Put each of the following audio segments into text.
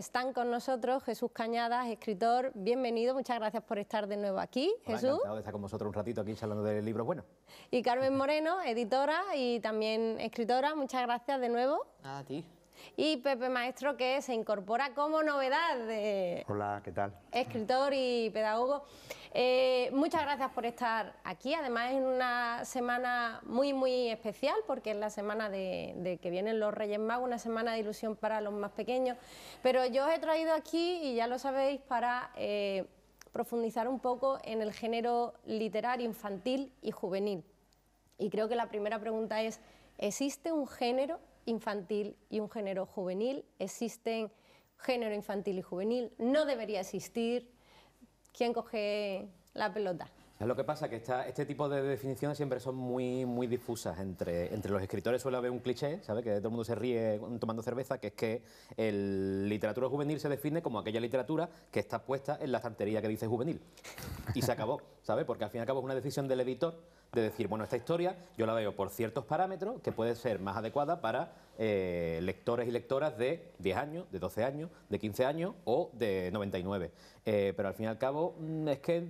están con nosotros Jesús Cañadas, escritor. Bienvenido, muchas gracias por estar de nuevo aquí, Hola, Jesús. Encantado de estar con vosotros un ratito aquí charlando de libro, bueno. Y Carmen Moreno, editora y también escritora, muchas gracias de nuevo. A ti y Pepe Maestro que se incorpora como novedad de... Hola, ¿qué tal? Escritor y pedagogo. Eh, muchas gracias por estar aquí, además en una semana muy muy especial porque es la semana de, que vienen los Reyes Magos, una semana de ilusión para los más pequeños, pero yo os he traído aquí, y ya lo sabéis, para... Eh, profundizar un poco en el género literario infantil y juvenil. Y creo que la primera pregunta es, ¿existe un género infantil y un género juvenil. Existen género infantil y juvenil, no debería existir. ¿Quién coge la pelota? es Lo que pasa que este tipo de definiciones siempre son muy, muy difusas. Entre, entre los escritores suele haber un cliché, sabe Que todo el mundo se ríe tomando cerveza, que es que la literatura juvenil se define como aquella literatura que está puesta en la estantería que dice juvenil. Y se acabó, ¿sabes? Porque al fin y al cabo es una decisión del editor de decir, bueno, esta historia yo la veo por ciertos parámetros que puede ser más adecuada para eh, lectores y lectoras de 10 años, de 12 años, de 15 años o de 99. Eh, pero al fin y al cabo mm, es que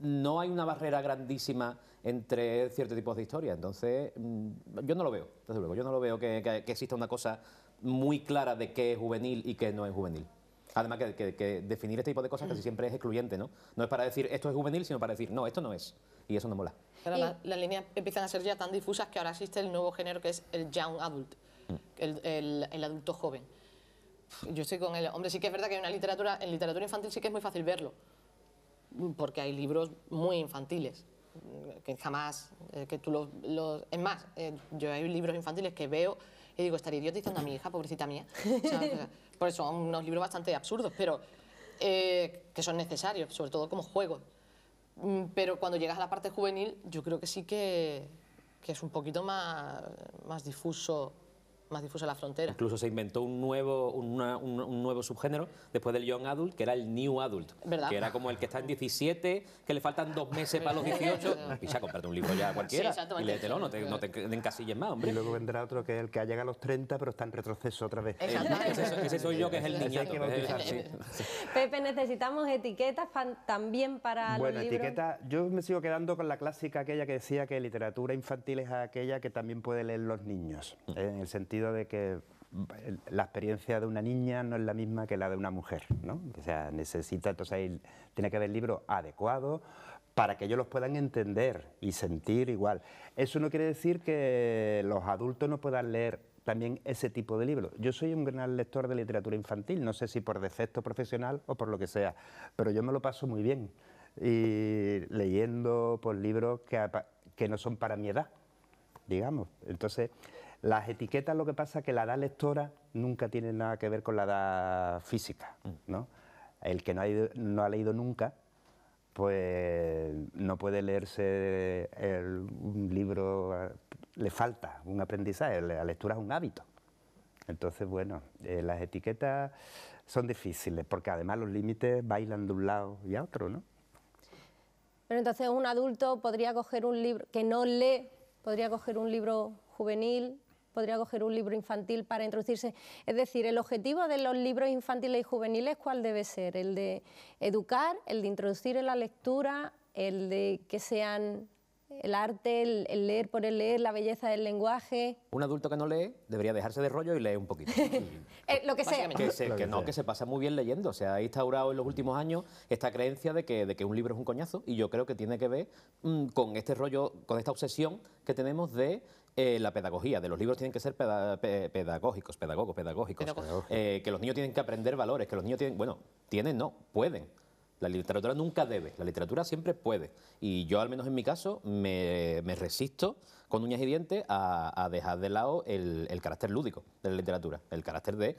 no hay una barrera grandísima entre ciertos tipos de historias, entonces mm, yo no lo veo, desde luego, yo no lo veo que, exista una cosa muy clara de qué es juvenil y qué no es juvenil. Además que, que, definir este tipo de cosas casi mm. siempre es excluyente, ¿no? No es para decir esto es juvenil, sino para decir no, esto no es y eso no mola. las la líneas empiezan a ser ya tan difusas que ahora existe el nuevo género que es el young adult, mm. el, el, adulto joven. Yo estoy con el... Hombre, sí que es verdad que en una literatura, en literatura infantil sí que es muy fácil verlo, porque hay libros muy infantiles, que jamás, eh, que tú los... es más, eh, yo hay libros infantiles que veo y digo, estaría idiotizando a mi hija, pobrecita mía. Por eso son unos libros bastante absurdos, pero eh, que son necesarios, sobre todo como juegos. Mm, pero cuando llegas a la parte juvenil, yo creo que sí que, es un poquito más difuso más difusa la frontera. Incluso se inventó un nuevo, un, nuevo subgénero después del Young Adult, que era el New Adult. Que era como el que está en 17, que le faltan dos meses para los 18. y ya comprate un libro ya cualquiera. y léetelo, no te, no te encasilles más, hombre. Y luego vendrá otro que es el que llega a los 30, pero está en retroceso otra vez. Eh, ese, soy yo, que es el niño Pepe, necesitamos etiquetas también para bueno, los Bueno, etiqueta, yo me sigo quedando con la clásica aquella que decía que literatura infantil es aquella que también puede leer los niños, mm. ¿eh? en el sentido de que la experiencia de una niña no es la misma que la de una mujer, ¿no? O sea, necesita, entonces tiene que haber libros adecuados para que ellos los puedan entender y sentir igual. Eso no quiere decir que los adultos no puedan leer también ese tipo de libros. Yo soy un gran lector de literatura infantil, no sé si por defecto profesional o por lo que sea, pero yo me lo paso muy bien y leyendo libros que, que no son para mi edad, digamos. Entonces, las etiquetas lo que pasa es que la edad lectora nunca tiene nada que ver con la edad física, mm. ¿no? El que no ha, leído nunca, pues no puede leerse un libro, le falta un aprendizaje, la lectura es un hábito. Entonces, bueno, eh, las etiquetas son difíciles, porque además los límites bailan de un lado y a otro, ¿no? Pero entonces un adulto podría coger un libro que no lee, podría coger un libro juvenil podría coger un libro infantil para introducirse. Es decir, el objetivo de los libros infantiles y juveniles, ¿cuál debe ser? El de educar, el de introducir en la lectura, el de que sean el arte, el, leer por el leer, la belleza del lenguaje. Un adulto que no lee debería dejarse de rollo y leer un poquito. Eh, lo que sea. Que, se, que, no, que se pasa muy bien leyendo. Se ha instaurado en los últimos años esta creencia de que, de que un libro es un coñazo y yo creo que tiene que ver mm, con este rollo, con esta obsesión que tenemos de eh, la pedagogía de los libros tienen que ser pedagógicos, pedagogos, pedagógicos. Eh, que los niños tienen que aprender valores, que los niños tienen, bueno, tienen, no, pueden. La literatura nunca debe, la literatura siempre puede. Y yo, al menos en mi caso, me, me resisto con uñas y dientes a, dejar de lado el, el carácter lúdico de la literatura, el carácter de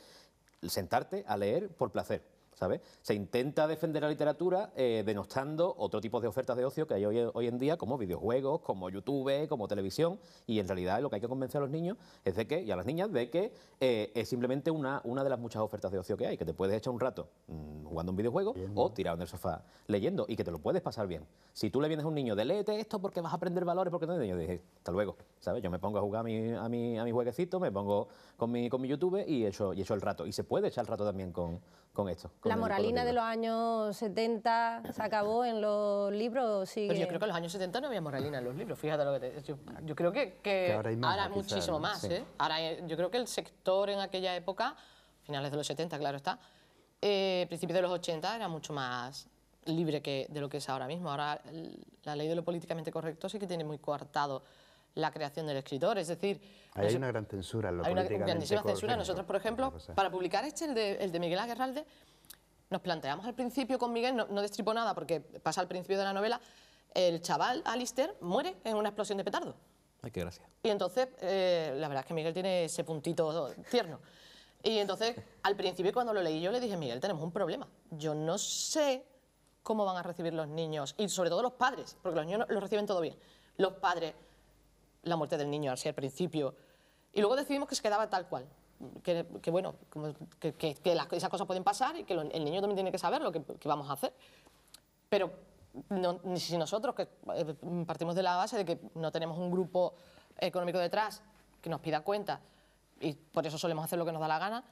sentarte a leer por placer ¿sabes? Se intenta defender la literatura eh, denostando otro tipo de ofertas de ocio que hay hoy, en día, como videojuegos, como YouTube, como televisión, y en realidad lo que hay que convencer a los niños es de que, y a las niñas, de que eh, es simplemente una, de las muchas ofertas de ocio que hay, que te puedes echar un rato mm, jugando un videojuego o tirado en el sofá leyendo, y que te lo puedes pasar bien. Si tú le vienes a un niño de léete esto porque vas a aprender valores, porque no, yo dije, hasta luego, ¿sabes? Yo me pongo a jugar a mi, a jueguecito, me pongo con mi, YouTube y eso y echo el rato. Y se puede echar el rato también con, esto. la moralina de los años 70 se acabó en los libros. Pero yo creo que en los años 70 no había moralina en los libros, fíjate lo que Yo, creo que, que, ahora, hay muchísimo más. Ahora, ¿eh? Eh, yo creo que el sector en aquella época, finales de los 70, claro está, eh, principios de los 80 era mucho más libre que de lo que es ahora mismo. Ahora la ley de lo políticamente correcto sí que tiene muy coartado la creación del escritor. Es decir... hay una gran censura en lo Hay una grandísima censura. Nosotros, por ejemplo, para publicar este, el de, Miguel Aguerralde, nos planteamos al principio con Miguel, no, destripó destripo nada porque pasa al principio de la novela, el chaval, Alistair, muere en una explosión de petardo. Ay, qué gracia. Y entonces, eh, la verdad es que Miguel tiene ese puntito tierno. Y entonces, al principio cuando lo leí yo le dije, Miguel, tenemos un problema. Yo no sé cómo van a recibir los niños, y sobre todo los padres, porque los niños lo reciben todo bien. Los padres, la muerte del niño así al principio. Y luego decidimos que se quedaba tal cual. Que, bueno, que, esas cosas pueden pasar y que el niño también tiene que saber lo que, vamos a hacer. Pero ni si nosotros, que eh, partimos de la base de que no tenemos un grupo económico detrás que nos pida cuenta y por eso solemos hacer lo que nos da la gana,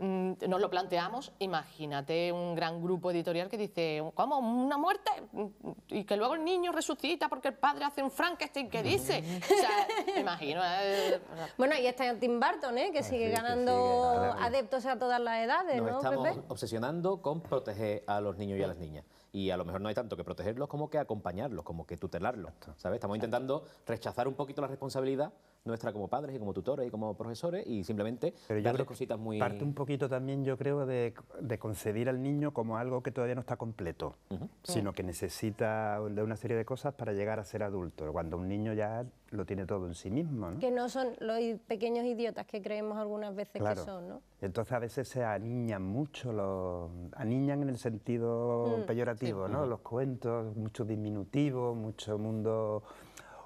Mm, nos lo planteamos, imagínate un gran grupo editorial que dice, ¿cómo? ¿Una muerte? Mm, y que luego el niño resucita porque el padre hace un Frankenstein, ¿qué dice? o sea, imagino. Eh, bueno, y está Tim Burton, ¿eh? que sigue ganando adeptos a todas las edades, nos estamos obsesionando con proteger a los niños y a las niñas. Y a lo mejor no hay tanto que protegerlos como que acompañarlos, como que tutelarlos, ¿sabes? Estamos intentando rechazar un poquito la responsabilidad nuestra como padres y como tutores y como profesores y simplemente Pero cositas muy... Parte un poquito también, yo creo, de, de, concebir al niño como algo que todavía no está completo, sino que necesita de una serie de cosas para llegar a ser adulto, cuando un niño ya lo tiene todo en sí mismo. Que no son los pequeños idiotas que creemos algunas veces que son, ¿no? Entonces a veces se aniñan mucho, los, aniñan en el sentido mm. peyorativo, ¿no? Los cuentos, mucho diminutivo, mucho mundo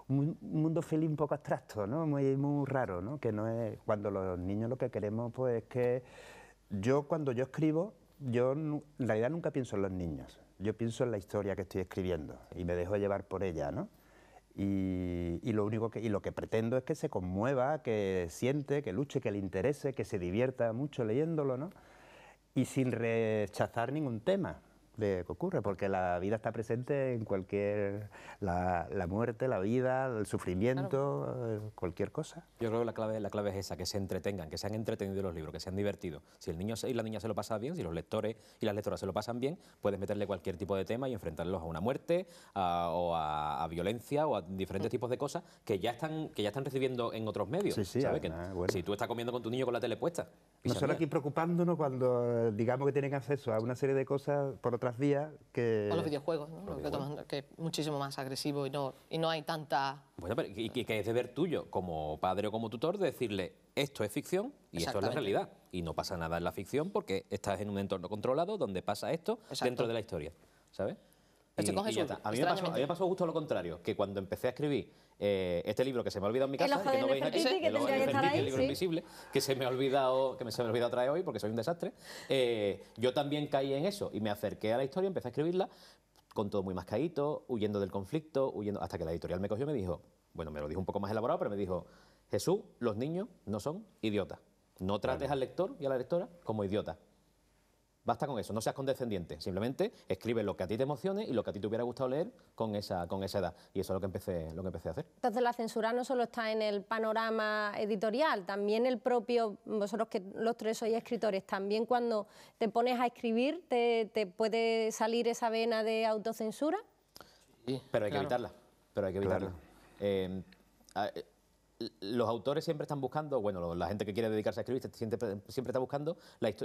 un mundo feliz un poco abstracto, ¿no? Muy, muy raro, ¿no? Que no es... Cuando los niños lo que queremos, pues, es que... Yo, cuando yo escribo, yo en realidad nunca pienso en los niños. Yo pienso en la historia que estoy escribiendo y me dejo llevar por ella, ¿no? Y, y, lo único que, y lo que pretendo es que se conmueva, que siente, que luche, que le interese, que se divierta mucho leyéndolo, ¿no? Y sin rechazar ningún tema de que ocurre, porque la vida está presente en cualquier, la, muerte, la vida, el sufrimiento, eh, cualquier cosa. Yo creo que la clave, la clave es esa, que se entretengan, que se han entretenido los libros, que se han divertido. Si el niño y la niña se lo pasan bien, si los lectores y las lectoras se lo pasan bien, puedes meterle cualquier tipo de tema y enfrentarlos a una muerte o a, violencia o a diferentes tipos de cosas que ya están, que ya están recibiendo en otros medios. ¿sabes? Ah, si tú estás comiendo con tu niño con la tele puesta. Nosotros aquí preocupándonos cuando eh, digamos que tienen acceso a una serie de cosas, por otras que... O los videojuegos, Que, es muchísimo más agresivo y no, y no hay tanta... y, que es deber tuyo, como padre o como tutor, decirle esto es ficción y esto es la realidad. Y no pasa nada en la ficción porque estás en un entorno controlado donde pasa esto dentro de la historia, ¿sabes? había a mí me pasó, justo lo contrario, que cuando empecé a escribir eh, este libro que se me ha olvidado en mi casa, que no veis aquí, que se me ha olvidado, que se me ha olvidado traer hoy porque soy un desastre, eh, yo también caí en eso y me acerqué a la historia, empecé a escribirla con todo muy mascadito, huyendo del conflicto, huyendo hasta que la editorial me cogió y me dijo, bueno, me lo dijo un poco más elaborado, pero me dijo, Jesús, los niños no son idiotas. No trates al lector y a la lectora como idiotas Basta con eso, no seas condescendiente, simplemente escribe lo que a ti te emocione y lo que a ti te hubiera gustado leer con esa, con esa edad. Y eso es lo que, empecé, lo que empecé a hacer. Entonces la censura no solo está en el panorama editorial, también el propio, vosotros que los tres sois escritores, también cuando te pones a escribir, ¿te, puede salir esa vena de autocensura? pero hay que evitarla, pero hay que evitarla. Eh, eh, los autores siempre están buscando, bueno, la gente que quiere dedicarse a escribir siempre, está buscando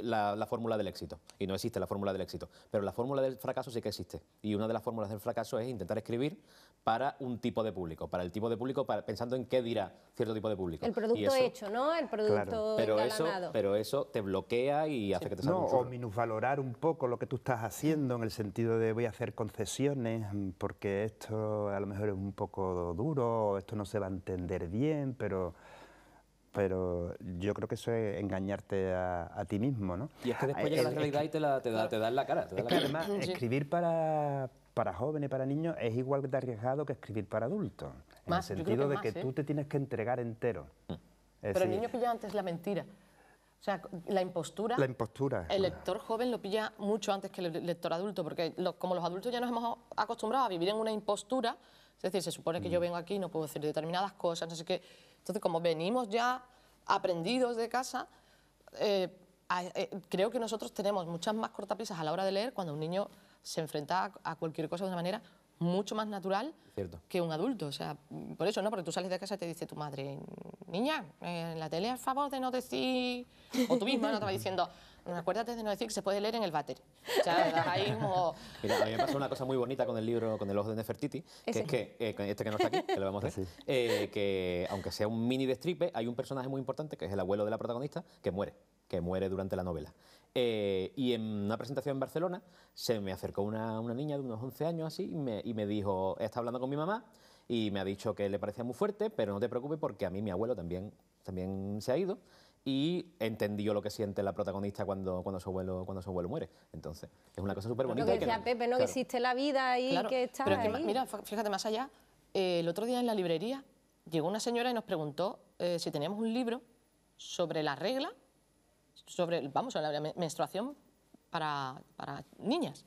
la, fórmula del éxito. Y no existe la fórmula del éxito. Pero la fórmula del fracaso sí que existe. Y una de las fórmulas del fracaso es intentar escribir para un tipo de público, para el tipo de público, pensando en qué dirá cierto tipo de público. El producto hecho, ¿no? El producto claro. pero eso, te bloquea y hace que te salga o minusvalorar un poco lo que tú estás haciendo en el sentido de voy a hacer concesiones porque esto a lo mejor es un poco duro, esto no se va a entender bien pero pero yo creo que eso es engañarte a, ti mismo, ¿no? Y es que después eh, llega la eh, realidad y te, la, da, en la cara. además, escribir para, para jóvenes, para niños, es igual de arriesgado que escribir para adultos. en el sentido de que ¿eh? tú te tienes que entregar entero. Mm. Pero el niño pilla antes la mentira. O sea, la impostura. La impostura. El lector joven lo pilla mucho antes que el lector adulto, porque como los adultos ya nos hemos acostumbrado a vivir en una impostura, es decir, se supone que yo mm. vengo aquí y no puedo decir determinadas cosas, no sé qué. Entonces, como venimos ya aprendidos de casa, eh, eh, creo que nosotros tenemos muchas más cortapisas a la hora de leer cuando un niño se enfrenta a, cualquier cosa de una manera mucho más natural que un adulto. O sea, por eso, ¿no? Porque tú sales de casa y te dice tu madre, niña, en eh, la tele, al favor de no decir... O tú misma no te va diciendo, acuérdate de no decir que se puede leer en el váter. O sea, ahí como... a mí me pasó una cosa muy bonita con el libro, con el ojo de Nefertiti, que es que, eh, este que no está aquí, que lo vamos a eh, que aunque sea un mini destripe, hay un personaje muy importante, que es el abuelo de la protagonista, que muere, que muere durante la novela. Eh, y en una presentación en Barcelona se me acercó una, una niña de unos 11 años así y me, y me dijo, está hablando con mi mamá y me ha dicho que le parecía muy fuerte, pero no te preocupes porque a mí mi abuelo también, también se ha ido y entendió lo que siente la protagonista cuando, cuando, su, abuelo, cuando su abuelo muere. Entonces, es una cosa súper bonita. que decía Pepe, ¿no? Que existe la vida y que está pero que, Mira, fíjate, más allá, eh, el otro día en la librería llegó una señora y nos preguntó eh, si teníamos un libro sobre la regla, sobre, vamos, sobre la menstruación para, niñas.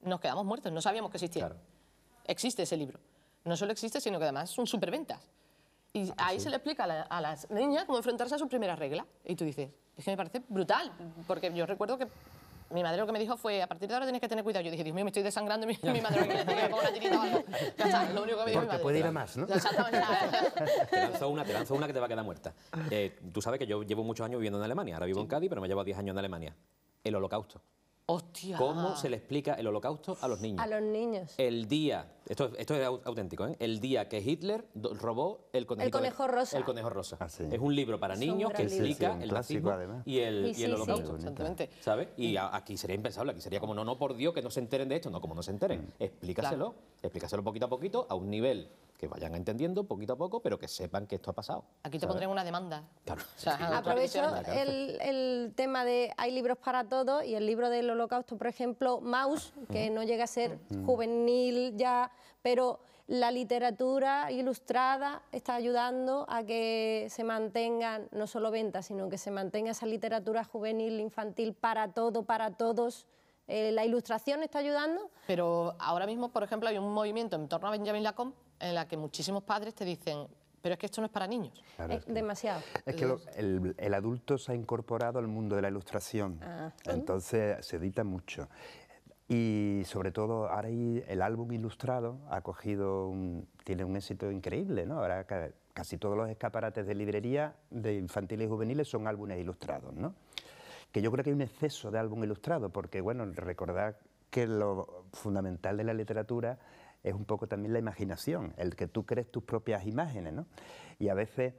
Nos quedamos muertos, no sabíamos que existía. Existe ese libro. No solo existe, sino que además son un superventas. Y ah, pues ahí se le explica a, las niñas cómo enfrentarse a su primera regla. Y tú dices, es que me parece brutal, porque yo recuerdo que mi madre lo que me dijo fue, a partir de ahora tienes que tener cuidado. Yo dije, Dios mío, me estoy desangrando, mi, madre me dijo, una tirita o algo. Ya lo único que me dijo Porque puede ir a más, ¿no? Te lanzo una, te lanzo una que te va a quedar muerta. Eh, tú sabes que yo llevo muchos años viviendo en Alemania, ahora vivo en Cádiz, pero me llevo 10 años en Alemania. El holocausto. Hostia. ¿Cómo se le explica el holocausto a los niños? A los niños. El día, esto, es auténtico, ¿eh? El día que Hitler robó el, el conejo rosa. El conejo rosa. Ah, es un libro para niños que explica el nazismo y el, y, el holocausto. ¿Sabes? Y aquí sería impensable, aquí sería como, no, no, por Dios, que no se enteren de esto. No, como no se enteren, mm. explícaselo, explícaselo poquito a poquito, a un nivel que vayan entendiendo poquito a poco, pero que sepan que esto ha pasado. Aquí te pondré una demanda. Claro. Aprovecho el, tema de hay libros para todos y el libro del holocausto, por ejemplo, Maus, que no llega a ser juvenil ya, pero la literatura ilustrada está ayudando a que se mantengan no solo ventas, sino que se mantenga esa literatura juvenil, infantil, para todo, para todos. Eh, la ilustración está ayudando. Pero ahora mismo, por ejemplo, hay un movimiento en torno a Benjamin Lacombe en la que muchísimos padres te dicen, pero es que esto no es para niños. es, demasiado. Es que el, adulto se ha incorporado al mundo de la ilustración, ah, entonces se edita mucho. Y sobre todo ahora el álbum ilustrado ha cogido tiene un éxito increíble, ¿no? Ahora casi todos los escaparates de librería de infantiles y juveniles son álbumes ilustrados, ¿no? Que yo creo que hay un exceso de álbum ilustrado, porque bueno, recordad que lo fundamental de la literatura es un poco también la imaginación, el que tú crees tus propias imágenes, ¿no? Y a veces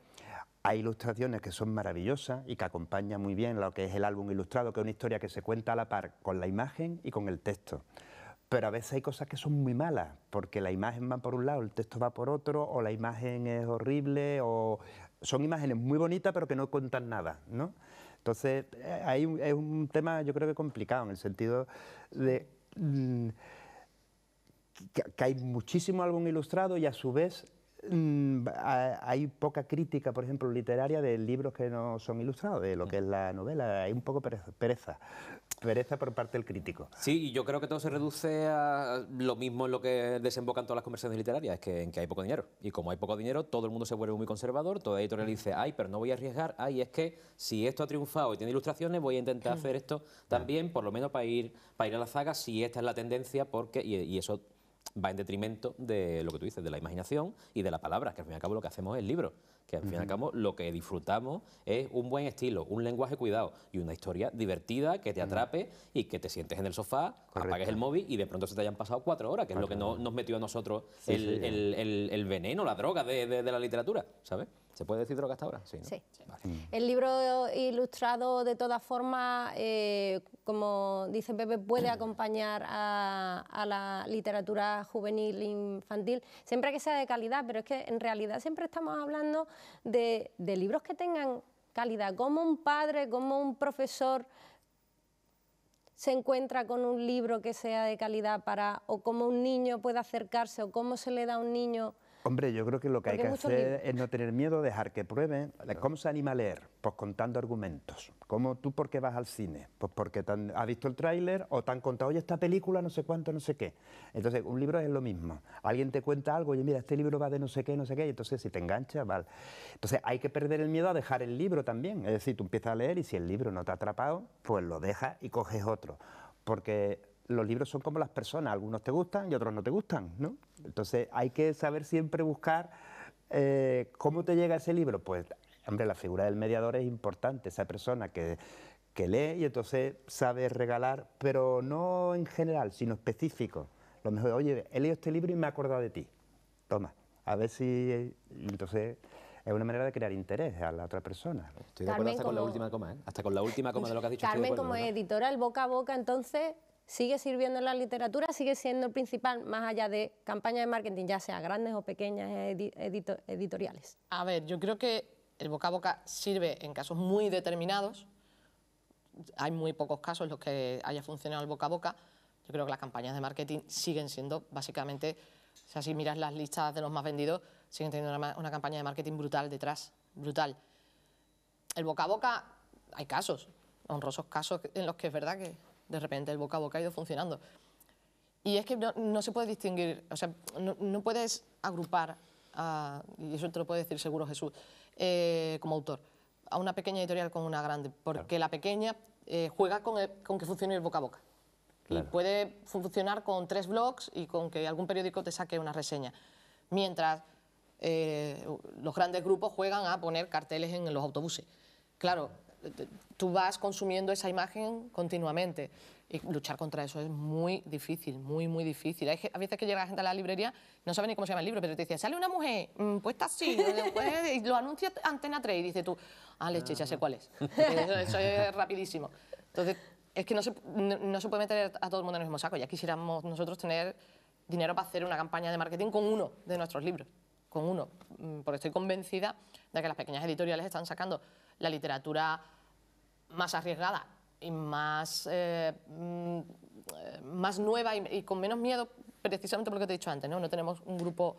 hay ilustraciones que son maravillosas y que acompañan muy bien lo que es el álbum ilustrado, que es una historia que se cuenta a la par con la imagen y con el texto. Pero a veces hay cosas que son muy malas, porque la imagen va por un lado, el texto va por otro, o la imagen es horrible, o son imágenes muy bonitas pero que no cuentan nada, ¿no? Entonces, eh, hay es un tema yo creo que complicado en el sentido de... Mm, que hay muchísimo álbum ilustrado y a su vez mm, hay poca crítica, por ejemplo, literaria de libros que no son ilustrados, de lo que es la novela. Hay un poco pereza, pereza, por parte del crítico. Sí, yo creo que todo se reduce a lo mismo en lo que desembocan todas las conversaciones literarias, es que, en que hay poco dinero. Y como hay poco dinero, todo el mundo se vuelve muy conservador, toda editorial dice, ay, pero no voy a arriesgar, ay, es que si esto ha triunfado y tiene ilustraciones, voy a intentar mm. hacer esto también, por lo menos para ir, para ir a la zaga, si esta es la tendencia, porque... y eso va en detrimento de lo que tú dices, de la imaginación y de la palabra, que al fin y al cabo lo que hacemos es el libro, que al fin y al cabo lo que disfrutamos es un buen estilo, un lenguaje cuidado y una historia divertida que te atrape y que te sientes en el sofá, apagues el móvil y de pronto se te hayan pasado cuatro horas, que es lo que no, nos metió a nosotros el, veneno, la droga de la literatura, ¿sabes? ¿Se puede decir lo que hasta ahora? Sí. El libro ilustrado, de todas formas, eh, como dice Pepe, puede acompañar a, la literatura juvenil infantil, siempre que sea de calidad, pero es que en realidad siempre estamos hablando de, libros que tengan calidad. Como un padre, como un profesor se encuentra con un libro que sea de calidad para, o cómo un niño puede acercarse, o cómo se le da a un niño Hombre, yo creo que lo que hay que hacer es no tener miedo, dejar que prueben. ¿Cómo se anima a leer? Pues contando argumentos. ¿Cómo tú por qué vas al cine? Pues porque has visto el tráiler o te han contado, oye, esta película no sé cuánto, no sé qué. Entonces, un libro es lo mismo. Alguien te cuenta algo, oye, mira, este libro va de no sé qué, no sé qué, y entonces si te engancha, vale. Entonces, hay que perder el miedo a dejar el libro también. Es decir, tú empiezas a leer y si el libro no te ha atrapado, pues lo dejas y coges otro. Porque los libros son como las personas, algunos te gustan y otros no te gustan, ¿no? Entonces hay que saber siempre buscar eh, cómo te llega ese libro. Pues, hombre, la figura del mediador es importante, esa persona que, que lee y entonces sabe regalar, pero no en general, sino específico. Lo mejor, oye, he leído este libro y me he acordado de ti. Toma, a ver si... Entonces es una manera de crear interés a la otra persona. Estoy de acuerdo hasta con la última coma, ¿eh? hasta con la última coma de lo que has dicho. Carmen, como editorial, boca a boca, entonces sigue sirviendo en la literatura, sigue siendo el principal, más allá de campañas de marketing, ya sea grandes o pequeñas editoriales. A ver, yo creo que el boca a boca sirve en casos muy determinados. Hay muy pocos casos en los que haya funcionado el boca a boca. Yo creo que las campañas de marketing siguen siendo básicamente, si así si miras las listas de los más vendidos, siguen teniendo una, una campaña de marketing brutal detrás, brutal. El boca a boca, hay casos, honrosos casos en los que es verdad que de repente el boca a boca ha ido funcionando. Y es que no, se puede distinguir, o sea, no, puedes agrupar, y eso te lo puede decir seguro Jesús, eh, como autor, a una pequeña editorial con una grande, porque la pequeña eh, juega con, que funcione el boca a boca. Y puede funcionar con tres blogs y con que algún periódico te saque una reseña. Mientras eh, los grandes grupos juegan a poner carteles en los autobuses. Claro, tú vas consumiendo esa imagen continuamente. Y luchar contra eso es muy difícil, muy, muy difícil. Hay, a veces que llega la gente a la librería, no sabe ni cómo se llama el libro, pero te dice, sale una mujer, mm, puesta así, y lo anuncia Antena 3 y dice tú, ah, leche, ya sé cuál es. Eso, es rapidísimo. Entonces, es que no se, no se puede meter a todo el mundo en el mismo saco. Ya quisiéramos nosotros tener dinero para hacer una campaña de marketing con uno de nuestros libros con uno, mm, porque estoy convencida de que las pequeñas editoriales están sacando la literatura más arriesgada y más, eh, mm, más nueva y, con menos miedo, precisamente porque que te he dicho antes, ¿no? No tenemos un grupo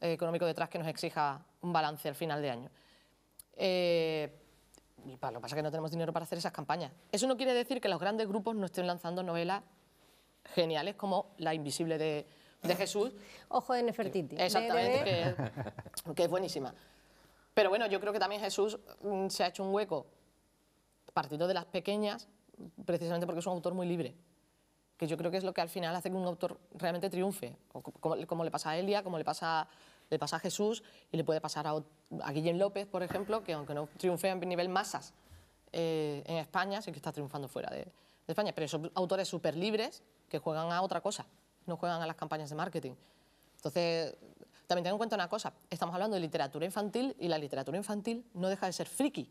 eh, económico detrás que nos exija un balance al final de año. Eh, y lo que pasa es que no tenemos dinero para hacer esas campañas. Eso no quiere decir que los grandes grupos no estén lanzando novelas geniales como La Invisible de, de Jesús. Ojo de Nefertiti. Exactamente, que, es buenísima. Pero bueno, yo creo que también Jesús mm, se ha hecho un hueco partido de las pequeñas, precisamente porque es un autor muy libre. Que yo creo que es lo que al final hace que un autor realmente triunfe. como, le pasa a Elia, como le pasa, le pasa a Jesús y le puede pasar a, Guillén López, por ejemplo, que aunque no triunfe a nivel masas eh, en España, sí que está triunfando fuera de, de España. Pero son autores súper libres que juegan a otra cosa no juegan a las campañas de marketing. Entonces, también tengo en cuenta una cosa, estamos hablando de literatura infantil y la literatura infantil no deja de ser friki.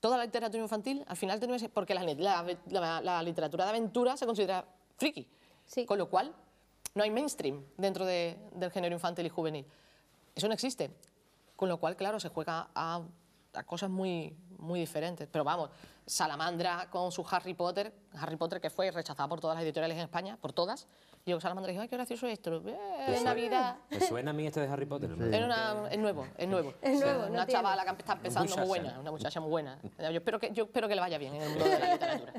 Toda la literatura infantil al final tiene porque la, la, la, literatura de aventura se considera friki, con lo cual no hay mainstream dentro del género infantil y juvenil. Eso no existe, con lo cual, claro, se juega a, a cosas muy, muy diferentes. Pero vamos, Salamandra con su Harry Potter, Harry Potter que fue rechazado por todas las editoriales en España, por todas, y yo Salamandra dijo, ay, qué gracioso esto. Eh, Navidad. Me suena a mí este de Harry Potter. es nuevo, es nuevo. Es nuevo, Una chavala que está empezando muy buena, una muchacha muy buena. Yo espero que, yo espero que le vaya bien en el mundo de la literatura.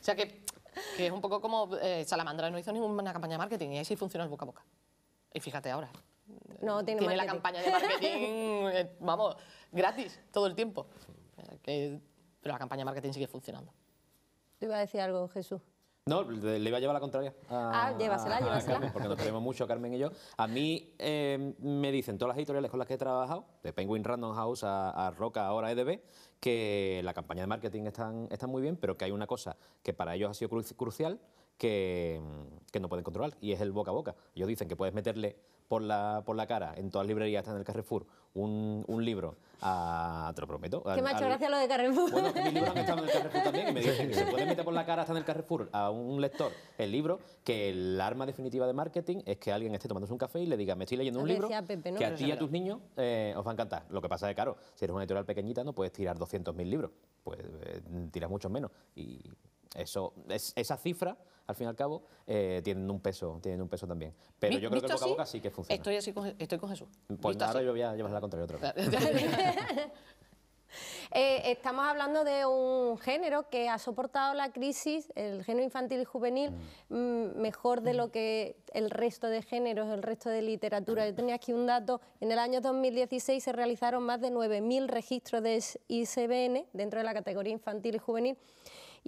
O sea que, es un poco como eh, Salamandra no hizo ninguna campaña de marketing y ahí sí funciona el boca a boca. Y fíjate ahora. No, tiene, la campaña de marketing, eh, vamos, gratis todo el tiempo. pero la campaña de marketing sigue funcionando. Te iba a decir algo, Jesús. No, le iba a llevar la contraria. ah, llévasela, ah, llévasela. porque nos queremos mucho, Carmen y yo. A mí em, me dicen todas las editoriales con las que he trabajado, de Penguin Random House a, Roca, ahora EDB, que la campaña de marketing está muy bien, pero que hay una cosa que para ellos ha sido crucial, que, no pueden controlar, y es el boca a boca. Ellos dicen que puedes meterle por la, por la cara, en todas las librerías, hasta en el Carrefour, un, un libro a... Te lo prometo. Qué macho, gracias a lo de Carrefour. Bueno, mis en el Carrefour también, y me dicen que se puede meter por la cara hasta en el Carrefour a un lector el libro, que el arma definitiva de marketing es que alguien esté tomándose un café y le diga, me estoy leyendo un libro que a ti y a tus niños eh, os va a encantar. Lo que pasa es que, claro, si eres una editorial pequeñita no puedes tirar 200.000 libros, pues eh, tiras muchos menos. Y eso, esa cifra, al fin y al cabo, eh, tienen un peso, tienen un peso también. Pero yo creo que el boca boca sí que funciona. Estoy con, Jesús. Pues nada, ahora yo voy a llevar la contraria otra vez. Eh, estamos hablando de un género que ha soportado la crisis, el género infantil y juvenil, mm. Mm, mejor de lo que el resto de géneros, el resto de literatura. Yo tenía aquí un dato, en el año 2016 se realizaron más de 9.000 registros de ICBN dentro de la categoría infantil y juvenil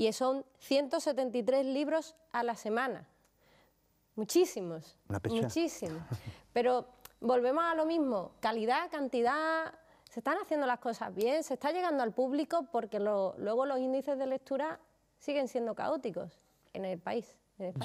y son 173 libros a la semana. Muchísimos. Una Muchísimos. Pero volvemos a lo mismo, calidad, cantidad, se están haciendo las cosas bien, se está llegando al público porque luego los índices de lectura siguen siendo caóticos en el país.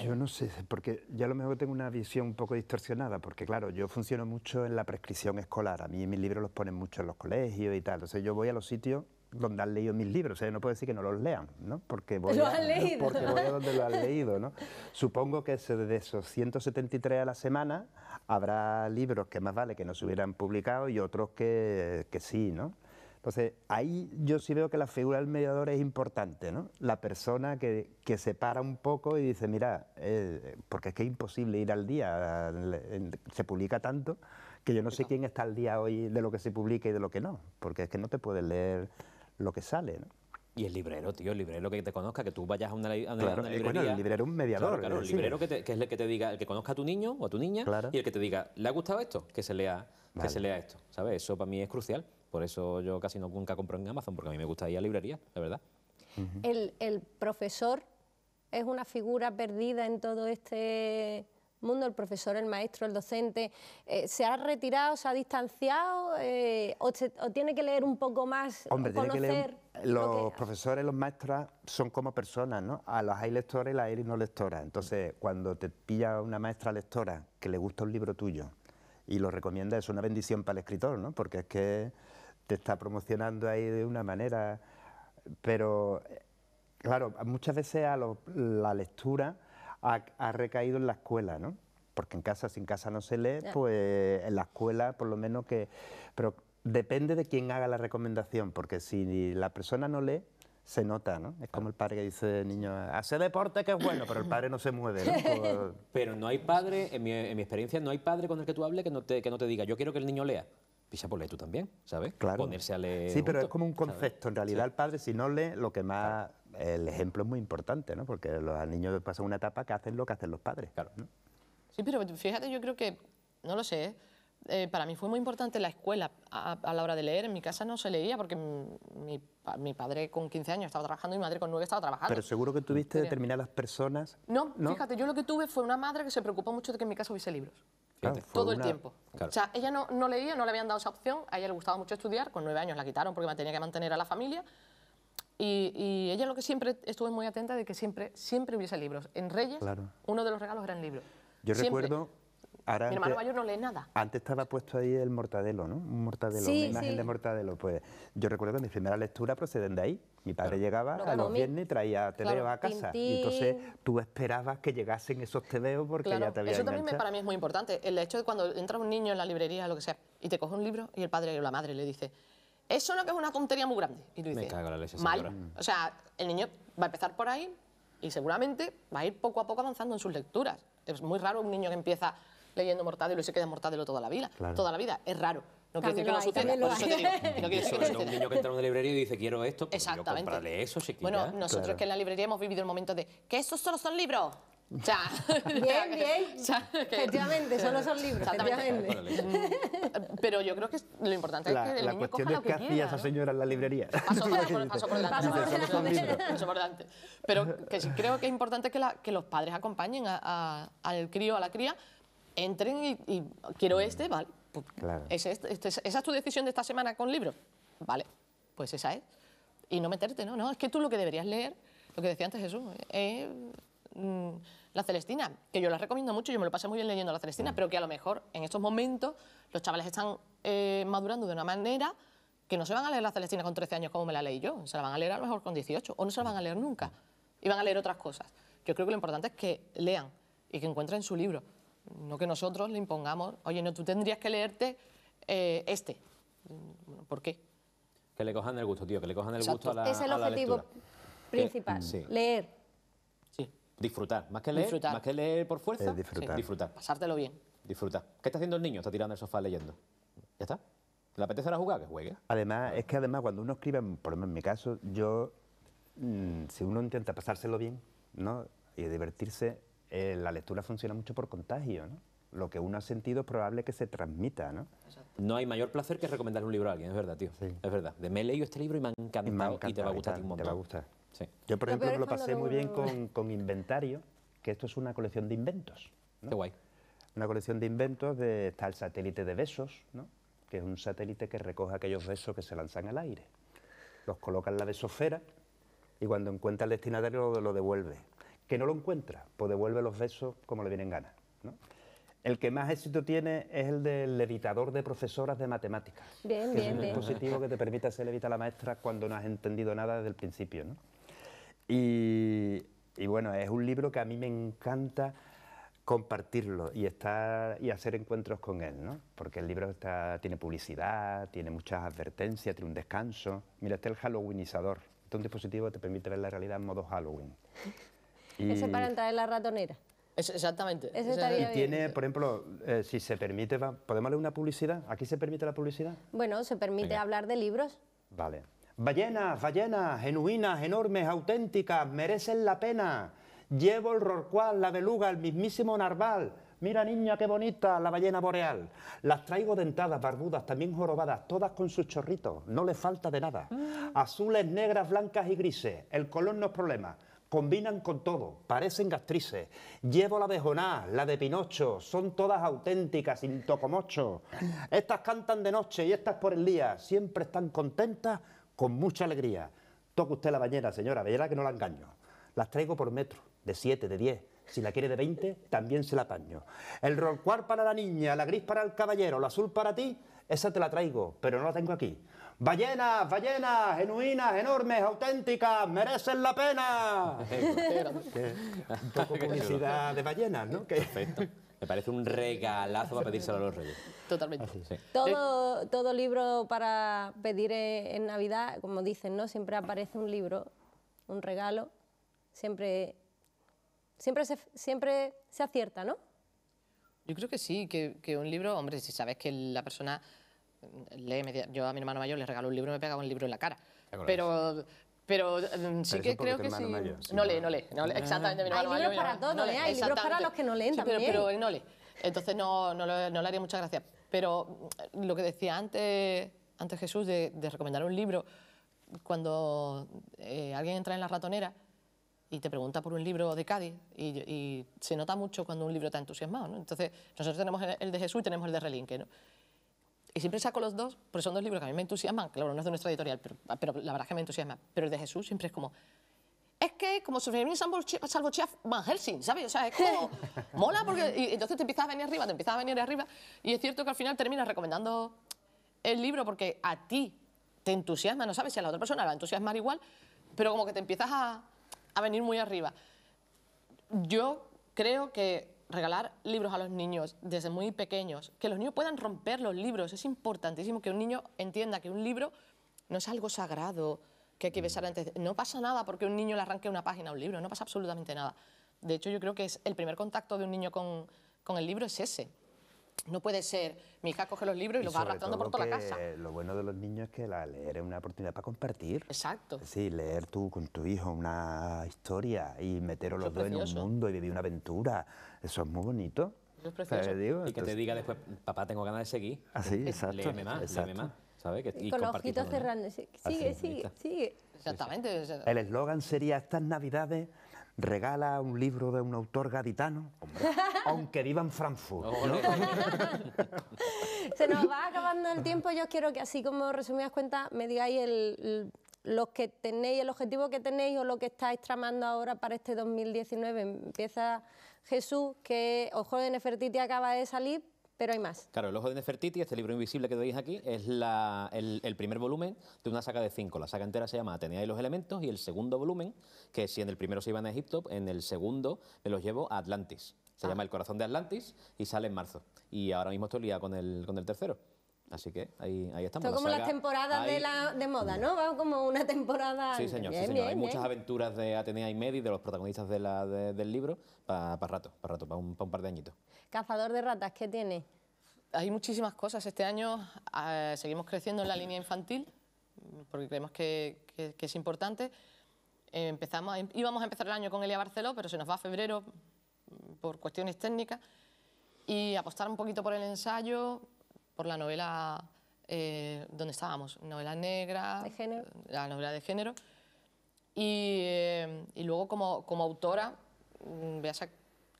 Yo no sé, porque ya a lo mejor tengo una visión un poco distorsionada, porque claro, yo funciono mucho en la prescripción escolar, a mí mis libros los ponen mucho en los colegios y tal, entonces yo voy a los sitios donde han leído mis libros, o sea, no puedo decir que no los lean, ¿no? Porque voy, a, Porque voy donde lo han leído, ¿no? Supongo que de esos 173 a la semana habrá libros que más vale que no se hubieran publicado y otros que, sí, ¿no? Entonces, ahí yo sí veo que la figura del mediador es importante, ¿no? La persona que, que se para un poco y dice, mira, eh, porque es que es imposible ir al día, se publica tanto que yo no sé quién está al día hoy de lo que se publica y de lo que no, porque es que no te puedes leer lo que sale. Y el librero, tío, el librero que te conozca, que tú vayas a una, eh, librería. el librero es un mediador. Claro, el librero que, te, que, es el que te diga, el que conozca a tu niño o a tu niña y el que te diga, ¿le ha gustado esto? Que se lea, que se lea esto, ¿sabes? Eso para mí es crucial. Por eso yo casi nunca compro en Amazon, porque a mí me gusta ir a librería, la verdad. el profesor es una figura perdida en todo este mundo, el profesor, el maestro, el docente, eh, se ha retirado, se ha distanciado eh, o, tiene que leer un poco más, Los profesores, los maestras son como personas, ¿no? A las hay lectores y las hay no lectoras. Entonces, cuando te pilla una maestra lectora que le gusta un libro tuyo y lo recomienda, es una bendición para el escritor, ¿no? Porque es que te está promocionando ahí de una manera, pero... Claro, muchas veces a la lectura ha, recaído en la escuela, ¿no? Porque en casa, si en casa no se lee, pues en la escuela por lo menos que... Pero depende de quién haga la recomendación, porque si la persona no lee, se nota, ¿no? Es como el padre que dice, niño, hace deporte que es bueno, pero el padre no se mueve. Pero no hay padre, en mi, experiencia, no hay padre con el que tú hables que no te, que no te diga, yo quiero que el niño lea. Pisa por pues, lee tú también, ¿sabes? Claro. Ponerse a leer. Sí, pero es como un concepto. En realidad, el padre, si no lee, lo que más el ejemplo es muy importante, ¿no? Porque los niños pasan una etapa que hacen lo que hacen los padres. Claro. Sí, pero fíjate, yo creo que, no lo sé, ¿eh? Eh, para mí fue muy importante la escuela a, la hora de leer. En mi casa no se leía porque mi, padre con 15 años estaba trabajando y mi madre con 9 estaba trabajando. Pero seguro que tuviste determinadas personas. No, fíjate, yo lo que tuve fue una madre que se preocupó mucho de que en mi casa hubiese libros. todo el tiempo. O sea, ella no, no, leía, no le habían dado esa opción, a ella le gustaba mucho estudiar, con nueve años la quitaron porque tenía que mantener a la familia, y, y, ella lo que siempre estuvo muy atenta de que siempre, siempre hubiese libros. En Reyes, claro. uno de los regalos eran libros. Yo recuerdo... Mi hermano mayor no lee nada. Antes estaba puesto ahí el mortadelo, ¿no? Un mortadelo, una imagen de mortadelo. Pues yo recuerdo que mi primera lectura proceden de ahí. Mi padre llegaba a los viernes y traía tebeos a casa. Y entonces tú esperabas que llegasen esos tebeos porque ya te había Eso también para mí es muy importante. El hecho de cuando entra un niño en la librería, lo que sea, y te coge un libro y el padre o la madre le dice, eso no que es una tontería muy grande. Y tú dices, Me cago la Mal. O sea, el niño va a empezar por ahí y seguramente va a ir poco a poco avanzando en sus lecturas. Es muy raro un niño que empieza leyendo Mortadelo y se queda Mortadelo toda la vida. Toda la vida. Es raro. No quiere decir que no suceda. No quiere decir que no un niño que entra en una librería y dice, quiero esto, pues Exactamente. eso, Bueno, nosotros que en la librería hemos vivido el momento de que esos solo son libros. Ya. Bien, bien. Efectivamente, solo son libros. Pero yo creo que lo importante la, es que el niño cuestión lo que, hacía esa señora en la librería. Paso por, por delante. Paso por Pero que sí creo que es importante que, que los padres acompañen al crío, a la cría, entren y, quiero mm. este, vale. Pues, este, este, es esa es tu decisión de esta semana con libros. Vale, pues esa es. Y no meterte, ¿no? No, es que tú lo que deberías leer, lo que decía antes Jesús, es... Eh, Mm, la Celestina, que yo la recomiendo mucho, yo me lo pasé muy bien leyendo La Celestina, mm. pero que a lo mejor en estos momentos los chavales están eh, madurando de una manera que no se van a leer La Celestina con 13 años como me la leí yo, se la van a leer a lo mejor con 18 o no se la van a leer nunca mm. y van a leer otras cosas. Yo creo que lo importante es que lean y que encuentren su libro, no que nosotros le impongamos, oye, no, tú tendrías que leerte eh, este. ¿Por qué? Que le cojan el gusto, tío, que le cojan el gusto a la, es el objetivo principal, leer. Disfrutar, más que leer, más que leer por fuerza, eh, disfrutar. Pasártelo bien. Disfrutar. ¿Qué está haciendo el niño? Está tirando el sofá leyendo. ¿Ya está? ¿Le apetece la jugada? Que juegue. Además, es que además cuando uno escribe, por lo menos en mi caso, yo, mm, si uno intenta pasárselo bien, ¿no? Y divertirse, eh, la lectura funciona mucho por contagio, ¿no? Lo que uno ha sentido es probable que se transmita, ¿no? No hay mayor placer que recomendar un libro a alguien, es verdad, tío. Es verdad. De me he leído este libro y me ha encantado, y te a un montón. Yo, por ejemplo, me lo pasé muy bien con, Inventario, que esto es una colección de inventos. Qué guay. Una colección de inventos de está el satélite de besos, ¿no? que es un satélite que recoge aquellos besos que se lanzan al aire. Los coloca en la besosfera y cuando encuentra el destinatario lo, devuelve. Que no lo encuentra, pues devuelve los besos como le vienen ganas. El que más éxito tiene es el del levitador de profesoras de matemáticas. Bien, que bien, es un dispositivo que te permite hacer levita a la maestra cuando no has entendido nada desde el principio. ¿no? Y, bueno, es un libro que a mí me encanta compartirlo y estar y hacer encuentros con él, ¿no? Porque el libro está, tiene publicidad, tiene muchas advertencias, tiene un descanso. Mira, está el Halloweenizador. Este es un dispositivo que te permite ver la realidad en modo Halloween. Ese para entrar en la ratonera. exactamente. y tiene, por ejemplo, eh, si se permite, ¿podemos leer una publicidad? ¿Aquí se permite la publicidad? Bueno, se permite hablar de libros. Vale. Ballenas, ballenas, genuinas, enormes, auténticas, merecen la pena. Llevo el rorcual, la beluga, el mismísimo narval. Mira niña, qué bonita la ballena boreal. Las traigo dentadas, barbudas, también jorobadas, todas con sus chorritos, no le falta de nada. Mm. Azules, negras, blancas y grises, el color no es problema combinan con todo, parecen gastrices. Llevo la de Jonás, la de Pinocho, son todas auténticas, sin tocomocho. Estas cantan de noche y estas por el día, siempre están contentas con mucha alegría. Toca usted la bañera, señora, verá que no la engaño. Las traigo por metro, de 7, de 10. Si la quiere de 20, también se la apaño. El rolcuar para la niña, la gris para el caballero, la azul para ti, esa te la traigo, pero no la tengo aquí. Ballenas, ballenas, genuinas, enormes, auténticas, merecen la pena. un poco publicidad de ballenas, ¿no? Me parece un regalazo para pedírselo a los reyes. Totalmente. Todo, todo libro para pedir eh, en Navidad, como dicen, ¿no? Siempre aparece un libro, un regalo, siempre, siempre, se, siempre se acierta, ¿no? Yo creo que sí, que, que un libro, hombre, si sabes que la persona eh, lee, yo a mi hermano mayor le regalo un libro y me pega un libro en la cara. Pero, Mm, pero sí que creo que sí. No lee, no lee, Exactamente, Hay libros para todos, no Hay libros para los que no leen también. Pero, pero no lee. Entonces no, no, le haría mucha gracia. Pero mm, lo que decía antes, antes Jesús de, recomendar un libro, cuando eh, alguien entra en la ratonera y te pregunta por un libro de Cádiz y, se nota mucho cuando un libro te ha entusiasmado. Entonces nosotros tenemos el de Jesús y tenemos el de Relinque. ¿no? Y siempre saco los dos, porque son dos libros que a mí me entusiasman, claro, no es de nuestra editorial, pero, ah, la verdad es que me entusiasma. Pero el de Jesús siempre es como, es que como salvo salvo Van Helsing, ¿sabes? O sea, es como, mola porque entonces te empiezas a venir arriba, te empiezas a venir arriba y es cierto que al final terminas recomendando el libro porque a ti te entusiasma, no sabes si a la otra persona la va entusiasmar igual, pero como que te empiezas a, a venir muy arriba. Yo creo que regalar libros a los niños desde muy pequeños, que los niños puedan romper los libros, es importantísimo que un niño entienda que un libro no es algo sagrado, que hay que besar antes. No pasa nada porque un niño le arranque una página a un libro, no pasa absolutamente nada. De hecho, yo creo que es el primer contacto de un niño con el libro es ese. No puede ser, mi hija coge los libros y, los va arrastrando por toda la casa. Lo bueno de los niños es que la leer es una oportunidad para compartir. Exacto. Sí, leer tú con tu hijo una historia y meteros los dos en un mundo y vivir una aventura. Eso es muy bonito. Eso es precioso. y que te diga después, papá, tengo ganas de seguir. Así, ah, exacto. Léeme más, exacto. léeme más. Que, y, con los ojitos cerrando, sigue, Exactamente. El eslogan sería, estas navidades regala un libro de un autor gaditano, aunque viva en Frankfurt. Se nos va acabando el tiempo, yo quiero que así como resumidas cuentas me digáis el, los que tenéis, el objetivo que tenéis o lo que estáis tramando ahora para este 2019. Empieza Jesús, que Ojo de Nefertiti acaba de salir, pero hay más. Claro, El Ojo de Nefertiti, este libro invisible que veis aquí, es el, primer volumen de una saga de cinco. La saga entera se llama Atenea y los elementos y el segundo volumen, que si en el primero se iba a Egipto, en el segundo me los llevo a Atlantis. Se ah. llama El Corazón de Atlantis y sale en marzo. Y ahora mismo estoy liado con el, con el tercero. Así que ahí, estamos. Son como las temporadas de, moda, mm. ¿no? como una temporada. Sí, señor. hay muchas aventuras de Atenea y Medi, de los protagonistas del libro, para rato, para rato, para un, par de añitos. Cazador de ratas, ¿qué tiene? Hay muchísimas cosas. Este año ah, seguimos creciendo en la línea infantil, porque creemos que, es importante. empezamos, em, íbamos a empezar el año con Elia Barceló, pero se nos va a febrero por cuestiones técnicas. Y apostar un poquito por el ensayo, por la novela eh, donde estábamos, novela negra, de género. la novela de género. Y, eh, y luego como, como autora, mm, voy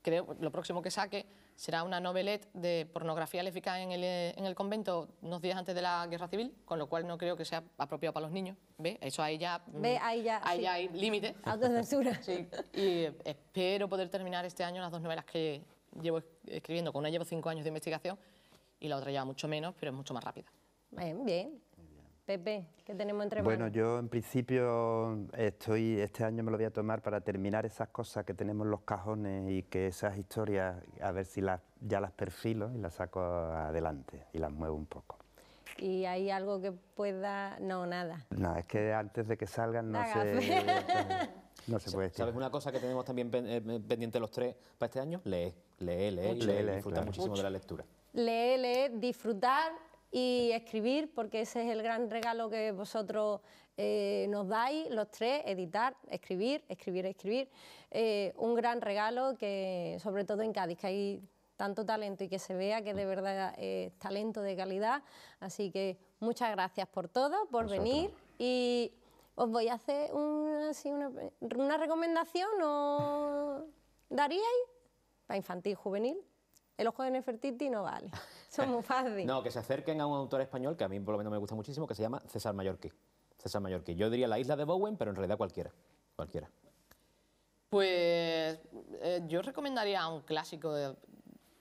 creo, lo próximo que saque será una novelette de pornografía lésbica en el, eh, en el convento unos días antes de la guerra civil, con lo cual no creo que sea apropiado para los niños. ¿Ve? Eso ahí ya, mm, ¿Ve? Ahí ya, ahí hay límites. Sí. Y espero poder terminar este año las dos novelas que llevo escribiendo. Con una llevo cinco años de investigación y la otra lleva mucho menos, pero es mucho más rápida. Bien, eh, bien. Pepe, ¿qué tenemos entre manos? Bueno, yo en principio estoy, este año me lo voy a tomar para terminar esas cosas que tenemos en los cajones y que esas historias, a ver si las, ya las perfilo y las saco adelante y las muevo un poco. ¿Y hay algo que pueda...? No, nada. No, es que antes de que salgan no se... No se puede ¿Sabes una cosa que tenemos también eh, pendiente los tres para este año? Lee, lee, lee, disfruta muchísimo de la lectura leer, leer, disfrutar y escribir, porque ese es el gran regalo que vosotros eh, nos dais, los tres, editar, escribir, escribir, escribir. Eh, un gran regalo que, sobre todo en Cádiz, que hay tanto talento y que se vea que de verdad es talento de calidad. Así que muchas gracias por todo, por venir y os voy a hacer una, recomendación ¿Os daríais para infantil, juvenil. El ojo de Nefertiti no vale. Son muy fáciles. no, que se acerquen a un autor español que a mí por lo menos me gusta muchísimo, que se llama César Mallorquí. César Mallorquí. Yo diría la isla de Bowen, pero en realidad cualquiera. Cualquiera. Pues eh, yo recomendaría un clásico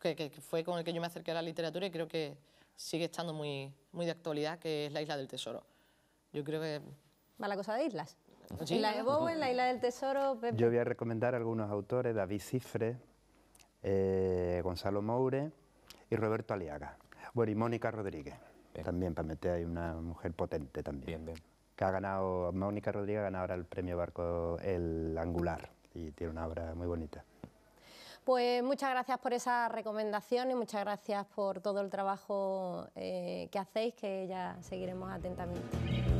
que, fue con el que yo me acerqué a la literatura y creo que sigue estando muy, muy de actualidad, que es La Isla del Tesoro. Yo creo que... ¿Mala cosa de islas? Sí. de Bowen, La Isla del Tesoro, Yo voy a recomendar a algunos autores, David Cifre, eh, Gonzalo Moure y Roberto Aliaga. Bueno, y Mónica Rodríguez, también para meter ahí una mujer potente también. Que ha ganado, Mónica Rodríguez ha ganado ahora el premio Barco El Angular y tiene una obra muy bonita. Pues muchas gracias por esa recomendación y muchas gracias por todo el trabajo eh, que hacéis, que ya seguiremos atentamente.